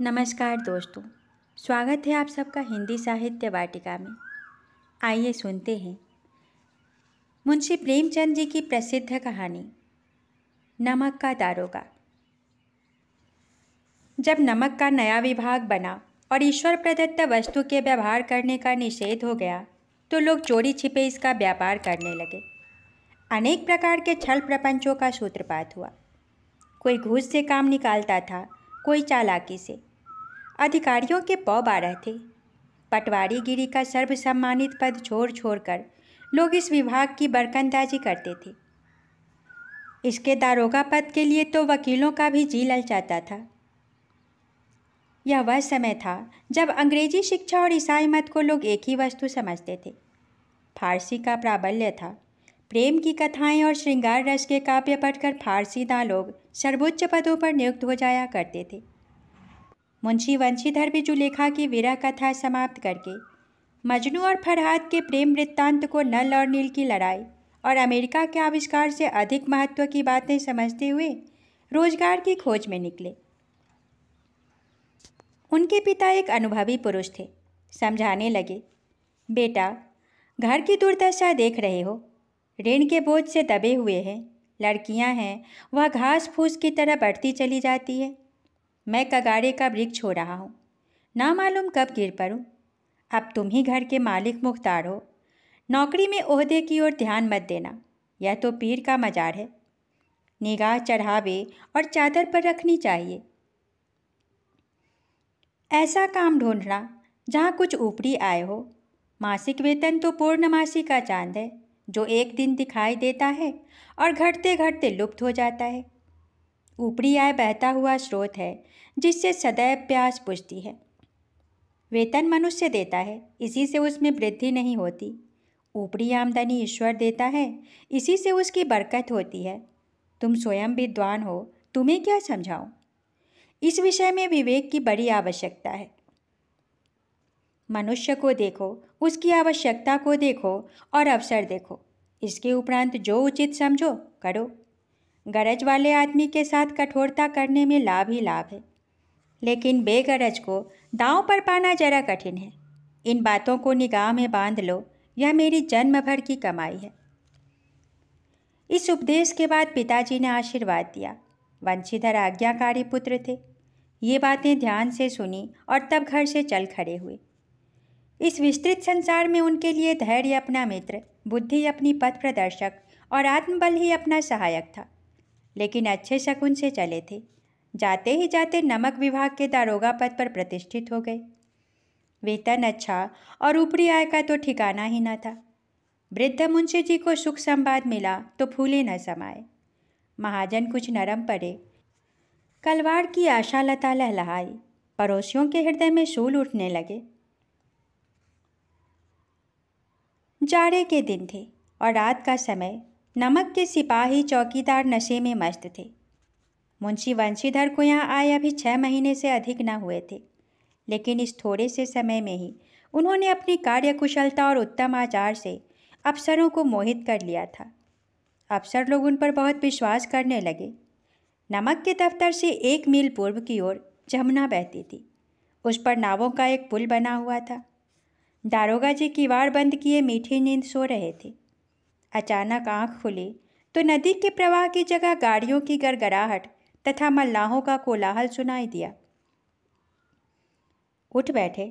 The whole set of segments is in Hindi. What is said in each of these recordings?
नमस्कार दोस्तों स्वागत है आप सबका हिंदी साहित्य वाटिका में आइए सुनते हैं मुंशी प्रेमचंद जी की प्रसिद्ध कहानी नमक का दारोगा जब नमक का नया विभाग बना और ईश्वर प्रदत्त वस्तु के व्यवहार करने का निषेध हो गया तो लोग चोरी छिपे इसका व्यापार करने लगे अनेक प्रकार के छल प्रपंचों का सूत्रपात हुआ कोई घूस से काम निकालता था कोई चालाकी से अधिकारियों के पौ बारह थे पटवारी गिरी का सर्वसम्मानित पद छोड़ छोड़कर लोग इस विभाग की बरकंदाजी करते थे इसके दारोगा पद के लिए तो वकीलों का भी जी लल जाता था यह वह समय था जब अंग्रेजी शिक्षा और ईसाई मत को लोग एक ही वस्तु समझते थे फारसी का प्राबल्य था प्रेम की कथाएं और श्रृंगार रस के काव्य पढ़कर दा लोग सर्वोच्च पदों पर नियुक्त हो जाया करते थे मुंशी वंशीधर भी जुलेखा की विरह कथा समाप्त करके मजनू और फरहाद के प्रेम वृत्तांत को नल और नील की लड़ाई और अमेरिका के आविष्कार से अधिक महत्व की बातें समझते हुए रोजगार की खोज में निकले उनके पिता एक अनुभवी पुरुष थे समझाने लगे बेटा घर की दुर्दशा देख रहे हो ऋण के बोझ से दबे हुए हैं लड़कियां हैं वह घास फूस की तरह बढ़ती चली जाती है मैं कगारे का वृक्ष हो रहा हूँ ना मालूम कब गिर पड़ूँ अब तुम ही घर के मालिक मुख्तार हो नौकरी में ओहदे की ओर ध्यान मत देना यह तो पीर का मजार है निगाह चढ़ावे और चादर पर रखनी चाहिए ऐसा काम ढूंढना जहाँ कुछ ऊपरी आए हो मासिक वेतन तो पूर्णमासी का चांद है जो एक दिन दिखाई देता है और घटते घटते लुप्त हो जाता है ऊपरी आय बहता हुआ स्रोत है जिससे सदैव प्यास पुजती है वेतन मनुष्य देता है इसी से उसमें वृद्धि नहीं होती ऊपरी आमदनी ईश्वर देता है इसी से उसकी बरकत होती है तुम स्वयं विद्वान हो तुम्हें क्या समझाऊं? इस विषय में विवेक की बड़ी आवश्यकता है मनुष्य को देखो उसकी आवश्यकता को देखो और अवसर देखो इसके उपरांत जो उचित समझो करो गरज वाले आदमी के साथ कठोरता करने में लाभ ही लाभ है लेकिन बेगरज को दांव पर पाना जरा कठिन है इन बातों को निगाह में बांध लो यह मेरी जन्म भर की कमाई है इस उपदेश के बाद पिताजी ने आशीर्वाद दिया वंशीधर आज्ञाकारी पुत्र थे ये बातें ध्यान से सुनी और तब घर से चल खड़े हुए इस विस्तृत संसार में उनके लिए धैर्य अपना मित्र बुद्धि अपनी पथ प्रदर्शक और आत्मबल ही अपना सहायक था लेकिन अच्छे शकुन से चले थे जाते ही जाते नमक विभाग के दारोगा पद पर प्रतिष्ठित हो गए वेतन अच्छा और ऊपरी आय का तो ठिकाना ही न था वृद्ध मुंशी जी को सुख संवाद मिला तो फूले न समाये महाजन कुछ नरम पड़े कलवार की आशा लता लहलहाई पड़ोसियों के हृदय में शूल उठने लगे जाड़े के दिन थे और रात का समय नमक के सिपाही चौकीदार नशे में मस्त थे मुंशी वंशीधर को यहाँ आए अभी छः महीने से अधिक न हुए थे लेकिन इस थोड़े से समय में ही उन्होंने अपनी कार्यकुशलता और उत्तम आचार से अफसरों को मोहित कर लिया था अफसर लोग उन पर बहुत विश्वास करने लगे नमक के दफ्तर से एक मील पूर्व की ओर जमुना बहती थी उस पर नावों का एक पुल बना हुआ था दारोगा जी की वार बंद किए मीठी नींद सो रहे थे अचानक आंख खुली तो नदी के प्रवाह की जगह गाड़ियों की गड़गड़ाहट तथा मल्लाहों का कोलाहल सुनाई दिया उठ बैठे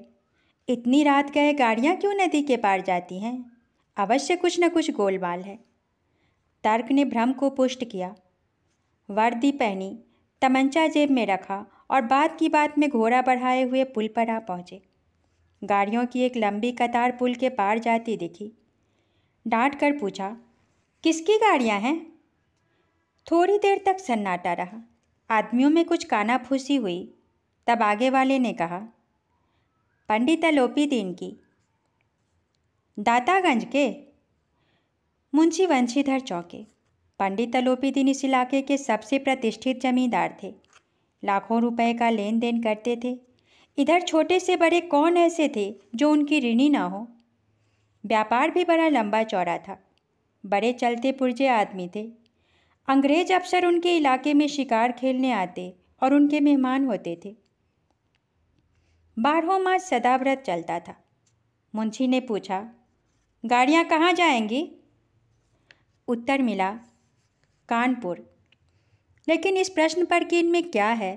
इतनी रात गए गाड़ियाँ क्यों नदी के पार जाती हैं अवश्य कुछ न कुछ गोलमाल है तर्क ने भ्रम को पुष्ट किया वर्दी पहनी तमंचा जेब में रखा और बात की बात में घोड़ा बढ़ाए हुए पुल पर आ पहुँचे गाड़ियों की एक लंबी कतार पुल के पार जाती दिखी डांट कर पूछा किसकी गाड़ियाँ हैं थोड़ी देर तक सन्नाटा रहा आदमियों में कुछ काना फूसी हुई तब आगे वाले ने कहा पंडित अलोपी दीन की दातागंज के मुंशी वंशीधर चौके पंडित अलोपी दीन इस इलाके के सबसे प्रतिष्ठित जमींदार थे लाखों रुपए का लेन देन करते थे इधर छोटे से बड़े कौन ऐसे थे जो उनकी ऋणी ना हो व्यापार भी बड़ा लंबा चौड़ा था बड़े चलते पुरजे आदमी थे अंग्रेज अफसर उनके इलाके में शिकार खेलने आते और उनके मेहमान होते थे बारहों मास सदाव्रत चलता था मुंशी ने पूछा गाड़ियाँ कहाँ जाएंगी उत्तर मिला कानपुर लेकिन इस प्रश्न पर कि इनमें क्या है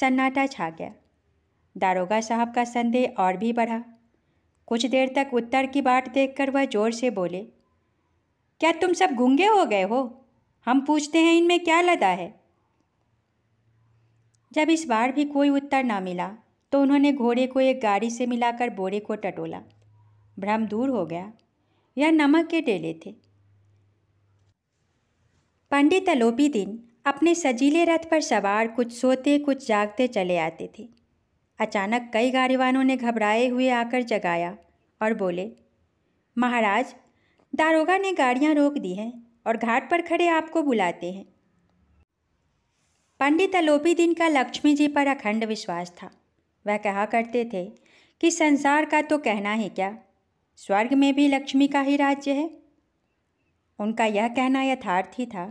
सन्नाटा छा गया दारोगा साहब का संदेह और भी बढ़ा कुछ देर तक उत्तर की बाट देखकर वह जोर से बोले क्या तुम सब गूंगे हो गए हो हम पूछते हैं इनमें क्या लदा है जब इस बार भी कोई उत्तर ना मिला तो उन्होंने घोड़े को एक गाड़ी से मिलाकर बोरे को टटोला भ्रम दूर हो गया यह नमक के डेले थे पंडित अलोपी दिन अपने सजीले रथ पर सवार कुछ सोते कुछ जागते चले आते थे अचानक कई गाड़ीवानों ने घबराए हुए आकर जगाया और बोले महाराज दारोगा ने गाड़ियाँ रोक दी हैं और घाट पर खड़े आपको बुलाते हैं पंडित अलोपी दिन का लक्ष्मी जी पर अखंड विश्वास था वह कहा करते थे कि संसार का तो कहना ही क्या स्वर्ग में भी लक्ष्मी का ही राज्य है उनका यह कहना यथार्थ ही था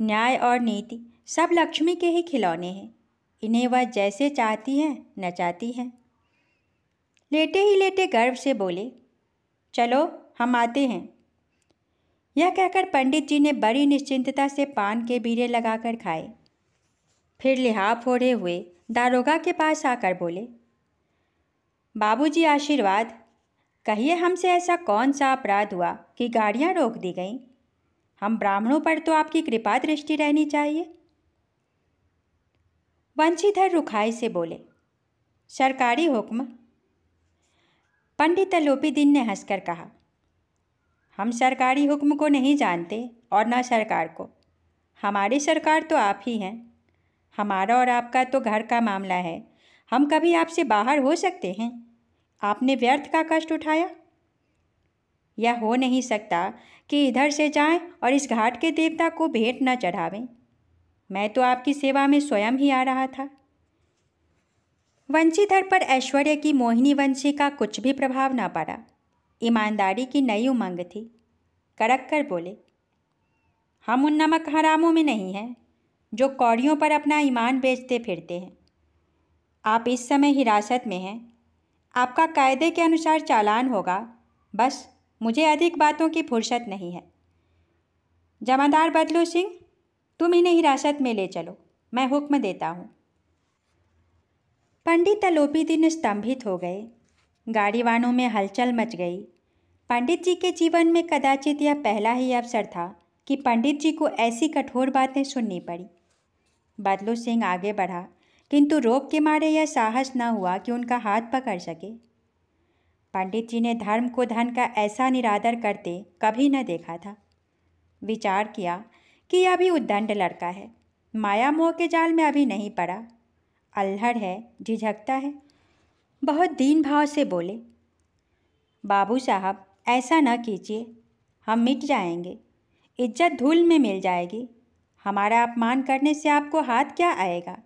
न्याय और नीति सब लक्ष्मी के ही खिलौने हैं इन्हें वह जैसे चाहती न नचाती हैं लेटे ही लेटे गर्व से बोले चलो हम आते हैं यह कहकर पंडित जी ने बड़ी निश्चिंतता से पान के बीरे लगाकर खाए फिर लिहाफ फोड़े हुए दारोगा के पास आकर बोले बाबूजी आशीर्वाद कहिए हमसे ऐसा कौन सा अपराध हुआ कि गाड़ियाँ रोक दी गईं हम ब्राह्मणों पर तो आपकी कृपा दृष्टि रहनी चाहिए वंशीधर रुखाई से बोले सरकारी हुक्म पंडित लोपीदीन ने हंसकर कहा हम सरकारी हुक्म को नहीं जानते और ना सरकार को हमारी सरकार तो आप ही हैं हमारा और आपका तो घर का मामला है हम कभी आपसे बाहर हो सकते हैं आपने व्यर्थ का कष्ट उठाया यह हो नहीं सकता कि इधर से जाएं और इस घाट के देवता को भेंट न चढ़ावें मैं तो आपकी सेवा में स्वयं ही आ रहा था वंशीधर पर ऐश्वर्य की मोहिनी वंशी का कुछ भी प्रभाव ना पड़ा ईमानदारी की नई उमंग थी कड़क कर बोले हम उन नमक हरामों में नहीं हैं जो कौड़ियों पर अपना ईमान बेचते फिरते हैं आप इस समय हिरासत में हैं आपका कायदे के अनुसार चालान होगा बस मुझे अधिक बातों की फुर्सत नहीं है जमादार बदलू सिंह तुम इन्हें हिरासत में ले चलो मैं हुक्म देता हूँ पंडित अलोपी दिन स्तंभित हो गए गाड़ीवानों में हलचल मच गई पंडित जी के जीवन में कदाचित यह पहला ही अवसर था कि पंडित जी को ऐसी कठोर बातें सुननी पड़ी बदलू सिंह आगे बढ़ा किंतु रोप के मारे यह साहस न हुआ कि उनका हाथ पकड़ सके पंडित जी ने धर्म को धन का ऐसा निरादर करते कभी न देखा था विचार किया कि यह अभी उद्दंड लड़का है माया मोह के जाल में अभी नहीं पड़ा अल्हड़ है झिझकता है बहुत दीन भाव से बोले बाबू साहब ऐसा न कीजिए हम मिट जाएंगे इज्जत धूल में मिल जाएगी हमारा अपमान करने से आपको हाथ क्या आएगा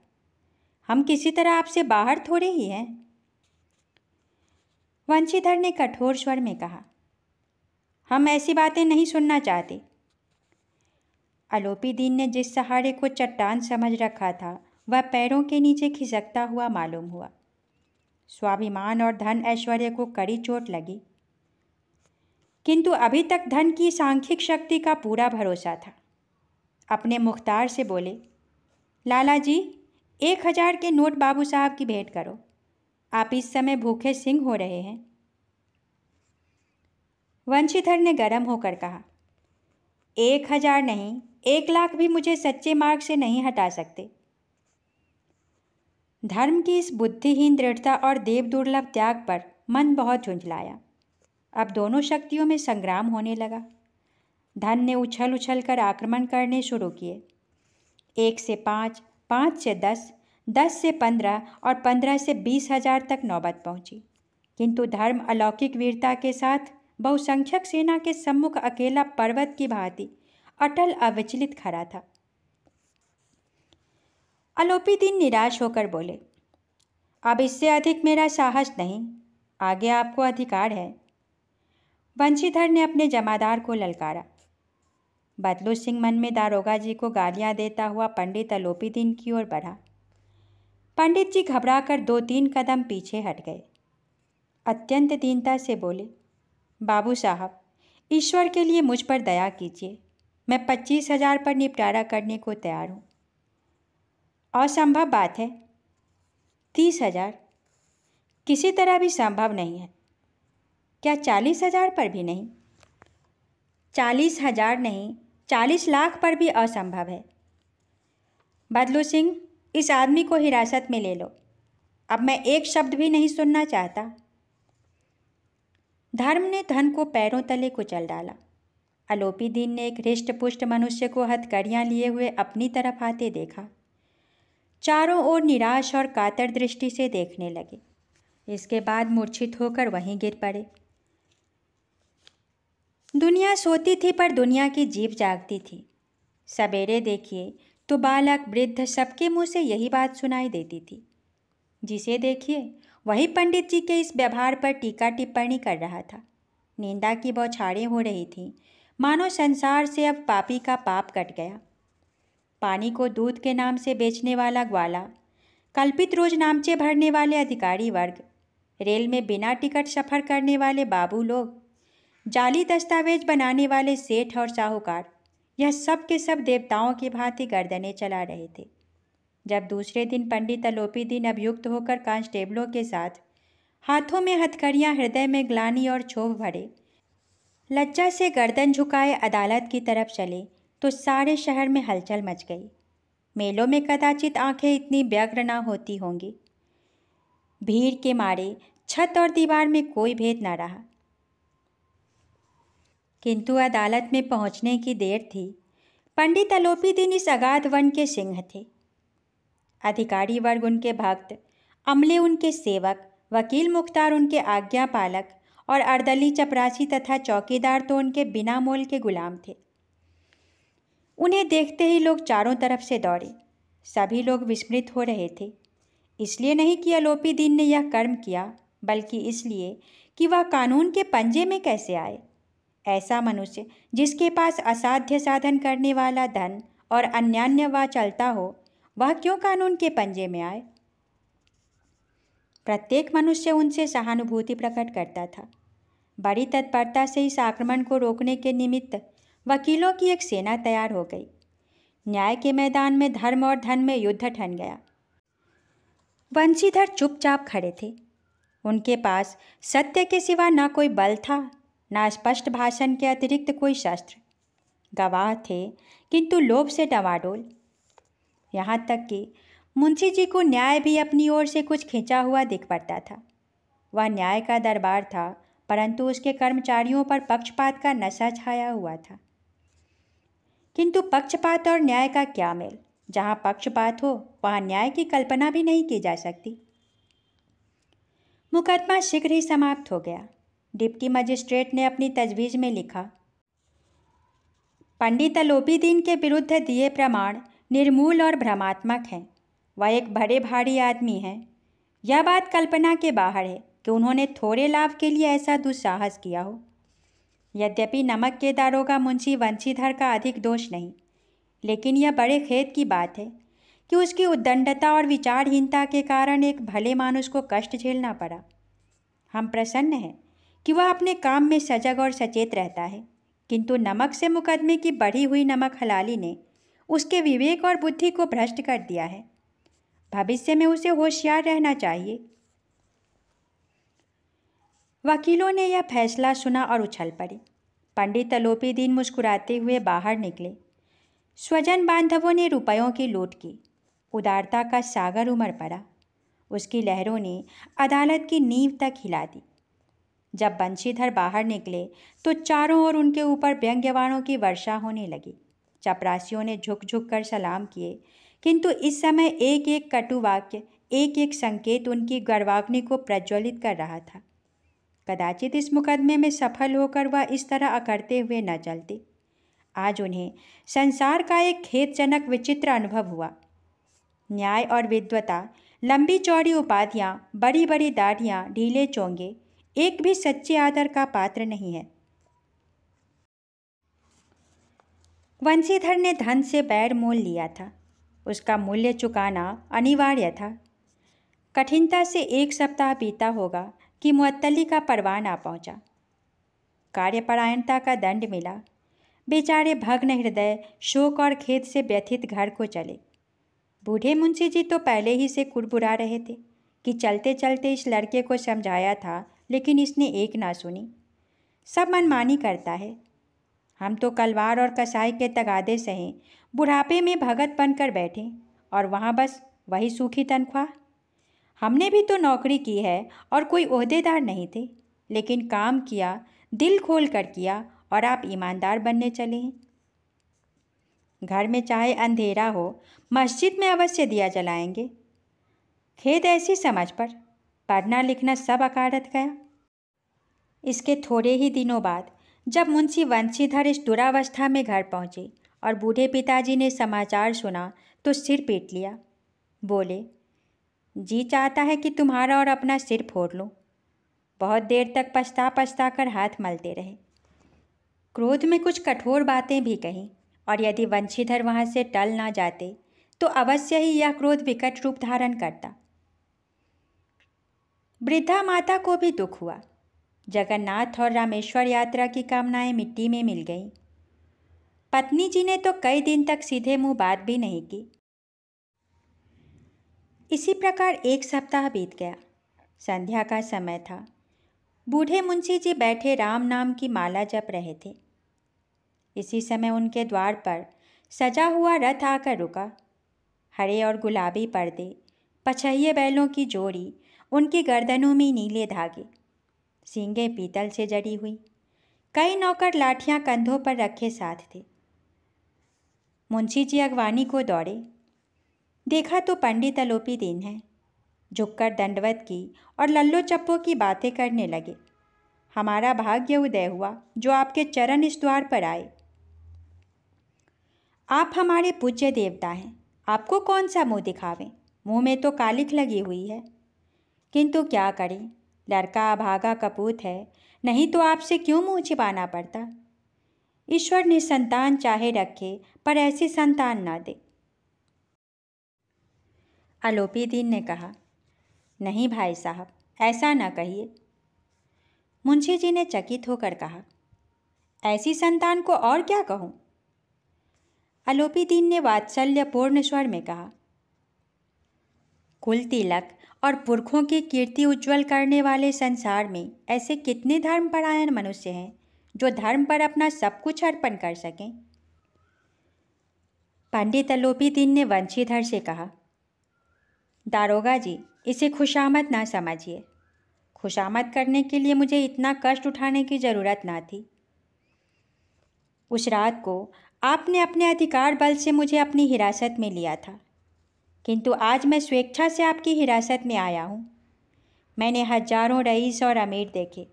हम किसी तरह आपसे बाहर थोड़े ही हैं वंशीधर ने कठोर स्वर में कहा हम ऐसी बातें नहीं सुनना चाहते अलोपीदीन ने जिस सहारे को चट्टान समझ रखा था वह पैरों के नीचे खिसकता हुआ मालूम हुआ स्वाभिमान और धन ऐश्वर्य को कड़ी चोट लगी किंतु अभी तक धन की सांख्यिक शक्ति का पूरा भरोसा था अपने मुख्तार से बोले लाला जी एक हज़ार के नोट बाबू साहब की भेंट करो आप इस समय भूखे सिंह हो रहे हैं वंशीधर ने गर्म होकर कहा एक हज़ार नहीं एक लाख भी मुझे सच्चे मार्ग से नहीं हटा सकते धर्म की इस बुद्धिहीन दृढ़ता और देव दुर्लभ त्याग पर मन बहुत झुंझलाया अब दोनों शक्तियों में संग्राम होने लगा धन ने उछल उछल कर आक्रमण करने शुरू किए एक से पाँच पाँच से दस दस से पंद्रह और पंद्रह से बीस हजार तक नौबत पहुंची किंतु धर्म अलौकिक वीरता के साथ बहुसंख्यक सेना के सम्मुख अकेला पर्वत की भांति अटल अविचलित खड़ा था आलोपी दिन निराश होकर बोले अब इससे अधिक मेरा साहस नहीं आगे आपको अधिकार है बंशीधर ने अपने जमादार को ललकारा बदलू सिंह मन में दारोगा जी को गालियां देता हुआ पंडित आलोपी दिन की ओर बढ़ा पंडित जी घबराकर दो तीन कदम पीछे हट गए अत्यंत दीनता से बोले बाबू साहब ईश्वर के लिए मुझ पर दया कीजिए मैं पच्चीस हज़ार पर निपटारा करने को तैयार हूँ असंभव बात है तीस हज़ार किसी तरह भी संभव नहीं है क्या चालीस हज़ार पर भी नहीं चालीस हज़ार नहीं चालीस लाख पर भी असंभव है बदलू सिंह इस आदमी को हिरासत में ले लो अब मैं एक शब्द भी नहीं सुनना चाहता धर्म ने धन को पैरों तले कुचल डाला अलोपीदीन ने एक हृष्ट पुष्ट मनुष्य को हथकड़ियाँ लिए हुए अपनी तरफ आते देखा चारों ओर निराश और कातर दृष्टि से देखने लगे इसके बाद मूर्छित होकर वहीं गिर पड़े दुनिया सोती थी पर दुनिया की जीव जागती थी सवेरे देखिए तो बालक वृद्ध सबके मुंह से यही बात सुनाई देती थी जिसे देखिए वही पंडित जी के इस व्यवहार पर टीका टिप्पणी कर रहा था नींदा की बौछारें हो रही थीं मानो संसार से अब पापी का पाप कट गया पानी को दूध के नाम से बेचने वाला ग्वाला कल्पित रोज नामचे भरने वाले अधिकारी वर्ग रेल में बिना टिकट सफ़र करने वाले बाबू लोग जाली दस्तावेज बनाने वाले सेठ और साहूकार यह सब के सब देवताओं की भांति गर्दने चला रहे थे जब दूसरे दिन पंडित अलोपी दिन अभियुक्त होकर कांस्टेबलों के साथ हाथों में हथकड़ियाँ हृदय में ग्लानी और क्षोभ भरे लज्जा से गर्दन झुकाए अदालत की तरफ चले तो सारे शहर में हलचल मच गई मेलों में कदाचित आंखें इतनी व्यग्र ना होती होंगी भीड़ के मारे छत और दीवार में कोई भेद ना रहा किंतु अदालत में पहुंचने की देर थी पंडित अलोपी दिन इस अगाध वन के सिंह थे अधिकारी वर्ग उनके भक्त अमले उनके सेवक वकील मुख्तार उनके आज्ञा पालक और अर्दली चपरासी तथा चौकीदार तो उनके बिना मोल के गुलाम थे उन्हें देखते ही लोग चारों तरफ से दौड़े सभी लोग विस्मृत हो रहे थे इसलिए नहीं कि दीन ने यह कर्म किया बल्कि इसलिए कि वह कानून के पंजे में कैसे आए ऐसा मनुष्य जिसके पास असाध्य साधन करने वाला धन और अन्यान्य व चलता हो वह क्यों कानून के पंजे में आए प्रत्येक मनुष्य उनसे सहानुभूति प्रकट करता था बड़ी तत्परता से इस आक्रमण को रोकने के निमित्त वकीलों की एक सेना तैयार हो गई न्याय के मैदान में धर्म और धन में युद्ध ठन गया वंशीधर चुपचाप खड़े थे उनके पास सत्य के सिवा न कोई बल था न स्पष्ट भाषण के अतिरिक्त कोई शस्त्र गवाह थे किंतु लोभ से डवाडोल यहाँ तक कि मुंशी जी को न्याय भी अपनी ओर से कुछ खींचा हुआ दिख पड़ता था वह न्याय का दरबार था परंतु उसके कर्मचारियों पर पक्षपात का नशा छाया हुआ था किंतु पक्षपात और न्याय का क्या मेल जहाँ पक्षपात हो वहाँ न्याय की कल्पना भी नहीं की जा सकती मुकदमा शीघ्र ही समाप्त हो गया डिप्टी मजिस्ट्रेट ने अपनी तजवीज़ में लिखा पंडित दीन के विरुद्ध दिए प्रमाण निर्मूल और भ्रमात्मक हैं वह एक बड़े भारी आदमी हैं यह बात कल्पना के बाहर है कि उन्होंने थोड़े लाभ के लिए ऐसा दुस्साहस किया हो यद्यपि नमक के दारोगा मुंशी वंशीधर का अधिक दोष नहीं लेकिन यह बड़े खेत की बात है कि उसकी उद्दंडता और विचारहीनता के कारण एक भले मानुष को कष्ट झेलना पड़ा हम प्रसन्न हैं कि वह अपने काम में सजग और सचेत रहता है किंतु नमक से मुकदमे की बढ़ी हुई नमक हलाली ने उसके विवेक और बुद्धि को भ्रष्ट कर दिया है भविष्य में उसे होशियार रहना चाहिए वकीलों ने यह फैसला सुना और उछल पड़े पंडित तलोपी दिन मुस्कुराते हुए बाहर निकले स्वजन बांधवों ने रुपयों की लूट की उदारता का सागर उमर पड़ा उसकी लहरों ने अदालत की नींव तक हिला दी जब बंशीधर बाहर निकले तो चारों ओर उनके ऊपर व्यंग्यवाणों की वर्षा होने लगी चपरासियों ने झुक झुक कर सलाम किए किंतु इस समय एक एक कटु वाक्य एक एक संकेत उनकी गर्वाग्नि को प्रज्वलित कर रहा था कदाचित इस मुकदमे में सफल होकर वह इस तरह अकड़ते हुए न चलती आज उन्हें संसार का एक खेदजनक विचित्र अनुभव हुआ न्याय और विद्वता लंबी चौड़ी उपाधियाँ बड़ी बड़ी दाढ़ियाँ ढीले चोंगे एक भी सच्चे आदर का पात्र नहीं है वंशीधर ने धन से बैर मोल लिया था उसका मूल्य चुकाना अनिवार्य था कठिनता से एक सप्ताह बीता होगा कि मुअत्तली का परवान आ पहुँचा कार्यपरायणता का दंड मिला बेचारे भग्न हृदय शोक और खेद से व्यथित घर को चले बूढ़े मुंशी जी तो पहले ही से कुड़बुरा रहे थे कि चलते चलते इस लड़के को समझाया था लेकिन इसने एक ना सुनी सब मनमानी करता है हम तो कलवार और कसाई के तगादे सहे बुढ़ापे में भगत बनकर बैठे और वहाँ बस वही सूखी तनख्वाह हमने भी तो नौकरी की है और कोई अहदेदार नहीं थे लेकिन काम किया दिल खोल कर किया और आप ईमानदार बनने चले हैं घर में चाहे अंधेरा हो मस्जिद में अवश्य दिया जलाएंगे खेद ऐसी समझ पर पढ़ना लिखना सब अकारत गया इसके थोड़े ही दिनों बाद जब मुंशी वंशीधर इस दुरावस्था में घर पहुंचे और बूढ़े पिताजी ने समाचार सुना तो सिर पीट लिया बोले जी चाहता है कि तुम्हारा और अपना सिर फोड़ लूँ बहुत देर तक पछता पछता कर हाथ मलते रहे क्रोध में कुछ कठोर बातें भी कहीं और यदि वंशीधर वहाँ से टल ना जाते तो अवश्य ही यह क्रोध विकट रूप धारण करता वृद्धा माता को भी दुख हुआ जगन्नाथ और रामेश्वर यात्रा की कामनाएं मिट्टी में मिल गईं पत्नी जी ने तो कई दिन तक सीधे मुंह बात भी नहीं की इसी प्रकार एक सप्ताह बीत गया संध्या का समय था बूढ़े मुंशी जी बैठे राम नाम की माला जप रहे थे इसी समय उनके द्वार पर सजा हुआ रथ आकर रुका हरे और गुलाबी पर्दे पछहिए बैलों की जोड़ी उनकी गर्दनों में नीले धागे सींगें पीतल से जड़ी हुई कई नौकर लाठियां कंधों पर रखे साथ थे मुंशी जी अगवानी को दौड़े देखा तो पंडित अलोपी दीन है झुककर दंडवत की और लल्लो चप्पो की बातें करने लगे हमारा भाग्य उदय हुआ जो आपके चरण इस द्वार पर आए आप हमारे पूज्य देवता हैं आपको कौन सा मुंह दिखावें मुंह में तो कालिख लगी हुई है किंतु क्या करें लड़का भागा कपूत है नहीं तो आपसे क्यों मुँह छिपाना पड़ता ईश्वर ने संतान चाहे रखे पर ऐसी संतान ना दे आलोपी दीन ने कहा नहीं भाई साहब ऐसा ना कहिए मुंशी जी ने चकित होकर कहा ऐसी संतान को और क्या कहूँ आलोपी दीन ने वात्सल्यपूर्ण स्वर में कहा कुल तिलक और पुरखों की कीर्ति उज्जवल करने वाले संसार में ऐसे कितने धर्मपरायण मनुष्य हैं जो धर्म पर अपना सब कुछ अर्पण कर सकें पंडित अलोपी दीन ने वंशीधर से कहा दारोगा जी इसे खुशामद ना समझिए खुशामद करने के लिए मुझे इतना कष्ट उठाने की ज़रूरत ना थी उस रात को आपने अपने अधिकार बल से मुझे अपनी हिरासत में लिया था किंतु आज मैं स्वेच्छा से आपकी हिरासत में आया हूँ मैंने हजारों रईस और अमीर देखे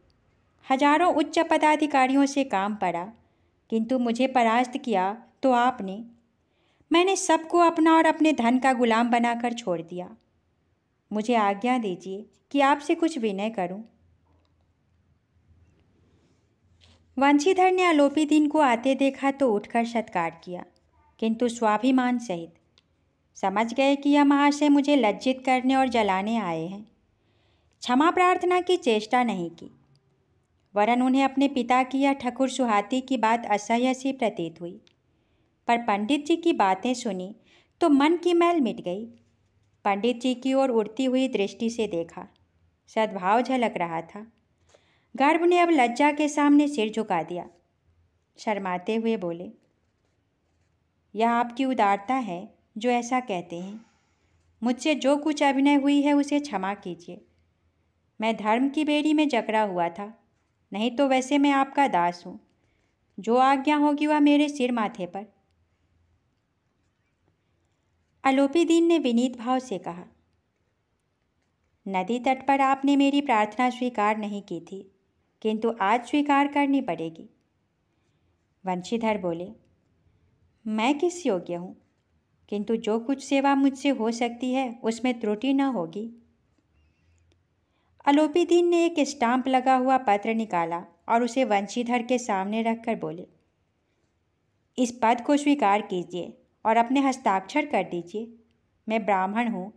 हजारों उच्च पदाधिकारियों से काम पड़ा किंतु मुझे परास्त किया तो आपने मैंने सबको अपना और अपने धन का गुलाम बनाकर छोड़ दिया मुझे आज्ञा दीजिए कि आपसे कुछ विनय करूं। वंशीधर ने आलोपी दिन को आते देखा तो उठकर सत्कार किया किंतु स्वाभिमान सहित समझ गए कि यह महाशय मुझे लज्जित करने और जलाने आए हैं क्षमा प्रार्थना की चेष्टा नहीं की वरन उन्हें अपने पिता की या ठकुर सुहाती की बात असह्य सी प्रतीत हुई पर पंडित जी की बातें सुनी तो मन की मैल मिट गई पंडित जी की ओर उड़ती हुई दृष्टि से देखा सद्भाव झलक रहा था गर्भ ने अब लज्जा के सामने सिर झुका दिया शर्माते हुए बोले यह आपकी उदारता है जो ऐसा कहते हैं मुझसे जो कुछ अभिनय हुई है उसे क्षमा कीजिए मैं धर्म की बेड़ी में जकड़ा हुआ था नहीं तो वैसे मैं आपका दास हूँ जो आज्ञा होगी वह मेरे सिर माथे पर अलोपीदीन ने विनीत भाव से कहा नदी तट पर आपने मेरी प्रार्थना स्वीकार नहीं की थी किंतु आज स्वीकार करनी पड़ेगी वंशीधर बोले मैं किस योग्य हूँ किंतु जो कुछ सेवा मुझसे हो सकती है उसमें त्रुटि न होगी दीन ने एक स्टाम्प लगा हुआ पत्र निकाला और उसे वंशीधर के सामने रखकर बोले इस पद को स्वीकार कीजिए और अपने हस्ताक्षर कर दीजिए मैं ब्राह्मण हूँ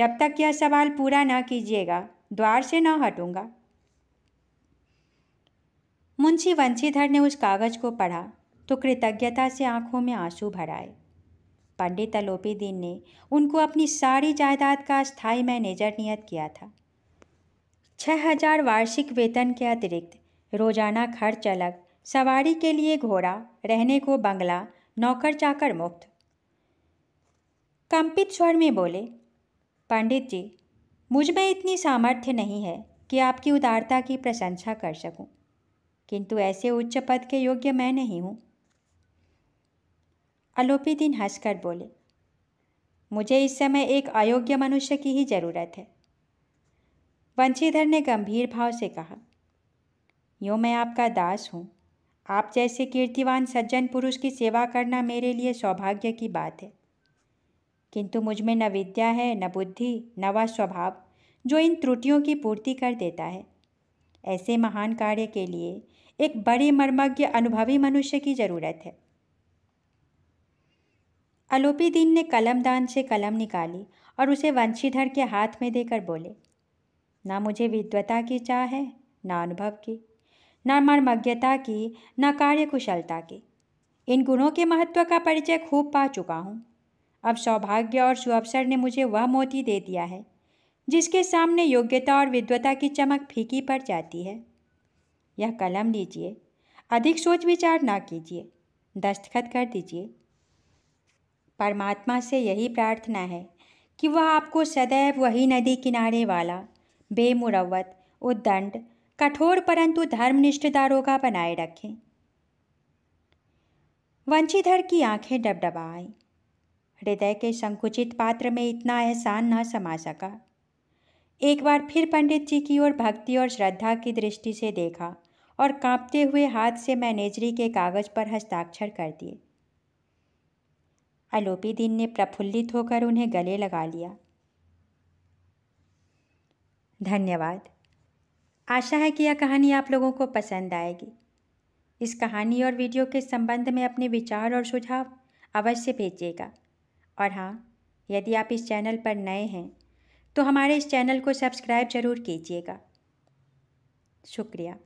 जब तक यह सवाल पूरा न कीजिएगा द्वार से न हटूंगा मुंशी वंशीधर ने उस कागज को पढ़ा तो कृतज्ञता से आंखों में आंसू भराए पंडित अलोपी दीन ने उनको अपनी सारी जायदाद का स्थायी मैनेजर नियत किया था छः हजार वार्षिक वेतन के अतिरिक्त रोजाना खर्च अलग सवारी के लिए घोड़ा रहने को बंगला नौकर चाकर मुक्त कंपित स्वर में बोले पंडित जी मुझ में इतनी सामर्थ्य नहीं है कि आपकी उदारता की प्रशंसा कर सकूं, किंतु ऐसे उच्च पद के योग्य मैं नहीं हूँ अलोपीदीन हंसकर बोले मुझे इस समय एक अयोग्य मनुष्य की ही जरूरत है वंशीधर ने गंभीर भाव से कहा यूँ मैं आपका दास हूँ आप जैसे कीर्तिवान सज्जन पुरुष की सेवा करना मेरे लिए सौभाग्य की बात है किंतु मुझ में न विद्या है न बुद्धि न व स्वभाव जो इन त्रुटियों की पूर्ति कर देता है ऐसे महान कार्य के लिए एक बड़े मर्मज्ञ अनुभवी मनुष्य की जरूरत है दीन ने कलमदान से कलम निकाली और उसे वंशीधर के हाथ में देकर बोले ना मुझे विद्वता की चाह है ना अनुभव की ना मर्मज्ञता की ना कार्यकुशलता की इन गुणों के महत्व का परिचय खूब पा चुका हूँ अब सौभाग्य और सुअवसर ने मुझे वह मोती दे दिया है जिसके सामने योग्यता और विद्वता की चमक फीकी पड़ जाती है यह कलम लीजिए अधिक सोच विचार ना कीजिए दस्तखत कर दीजिए परमात्मा से यही प्रार्थना है कि वह आपको सदैव वही नदी किनारे वाला बेमुरवत उद्दंड कठोर परंतु धर्मनिष्ठ दारोगा बनाए रखें वंशीधर की आंखें डबडबा आई हृदय के संकुचित पात्र में इतना एहसान न समा सका एक बार फिर पंडित जी की ओर भक्ति और श्रद्धा की दृष्टि से देखा और कांपते हुए हाथ से मैनेजरी के कागज़ पर हस्ताक्षर कर दिए अलोपीदीन ने प्रफुल्लित होकर उन्हें गले लगा लिया धन्यवाद आशा है कि यह कहानी आप लोगों को पसंद आएगी इस कहानी और वीडियो के संबंध में अपने विचार और सुझाव अवश्य भेजिएगा और हाँ यदि आप इस चैनल पर नए हैं तो हमारे इस चैनल को सब्सक्राइब ज़रूर कीजिएगा शुक्रिया